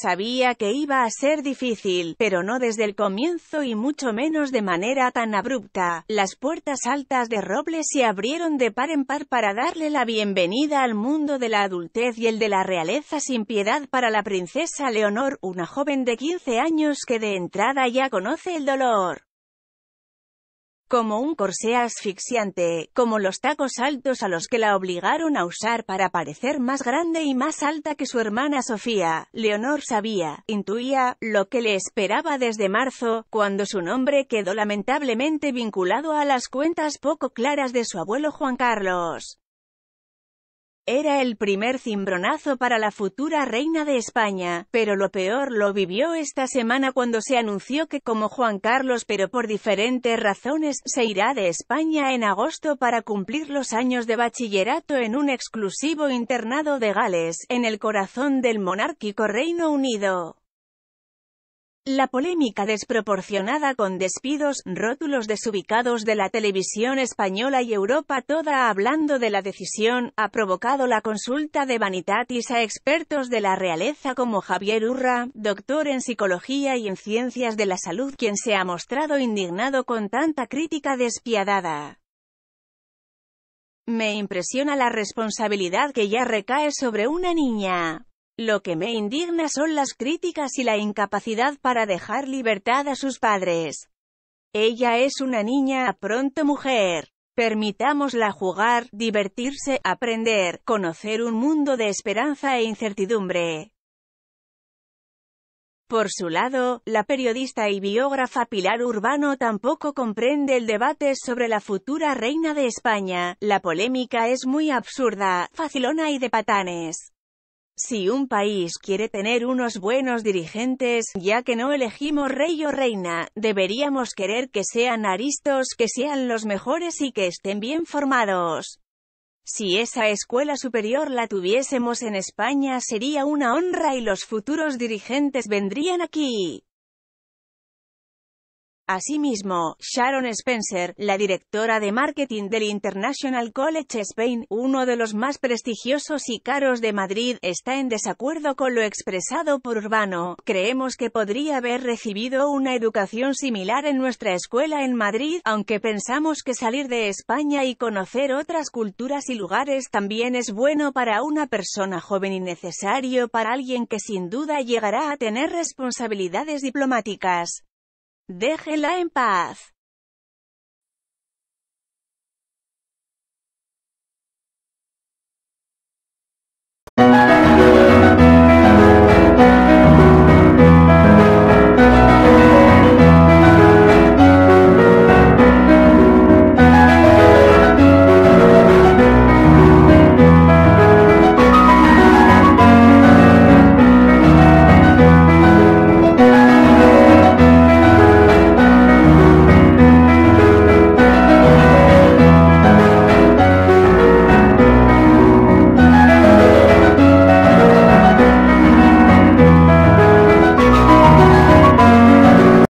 sabía que iba a ser difícil, pero no desde el comienzo y mucho menos de manera tan abrupta. Las puertas altas de Robles se abrieron de par en par para darle la bienvenida al mundo de la adultez y el de la realeza sin piedad para la princesa Leonor, una joven de 15 años que de entrada ya conoce el dolor como un corsé asfixiante, como los tacos altos a los que la obligaron a usar para parecer más grande y más alta que su hermana Sofía. Leonor sabía, intuía, lo que le esperaba desde marzo, cuando su nombre quedó lamentablemente vinculado a las cuentas poco claras de su abuelo Juan Carlos. Era el primer cimbronazo para la futura reina de España, pero lo peor lo vivió esta semana cuando se anunció que como Juan Carlos pero por diferentes razones, se irá de España en agosto para cumplir los años de bachillerato en un exclusivo internado de Gales, en el corazón del monárquico Reino Unido. La polémica desproporcionada con despidos, rótulos desubicados de la televisión española y Europa toda hablando de la decisión, ha provocado la consulta de Vanitatis a expertos de la realeza como Javier Urra, doctor en psicología y en ciencias de la salud, quien se ha mostrado indignado con tanta crítica despiadada. Me impresiona la responsabilidad que ya recae sobre una niña, lo que me indigna son las críticas y la incapacidad para dejar libertad a sus padres. Ella es una niña, pronto mujer. Permitámosla jugar, divertirse, aprender, conocer un mundo de esperanza e incertidumbre. Por su lado, la periodista y biógrafa Pilar Urbano tampoco comprende el debate sobre la futura reina de España. La polémica es muy absurda, facilona y de patanes. Si un país quiere tener unos buenos dirigentes, ya que no elegimos rey o reina, deberíamos querer que sean aristos, que sean los mejores y que estén bien formados. Si esa escuela superior la tuviésemos en España sería una honra y los futuros dirigentes vendrían aquí. Asimismo, Sharon Spencer, la directora de marketing del International College Spain, uno de los más prestigiosos y caros de Madrid, está en desacuerdo con lo expresado por Urbano. Creemos que podría haber recibido una educación similar en nuestra escuela en Madrid, aunque pensamos que salir de España y conocer otras culturas y lugares también es bueno para una persona joven y necesario para alguien que sin duda llegará a tener responsabilidades diplomáticas. Déjela en paz.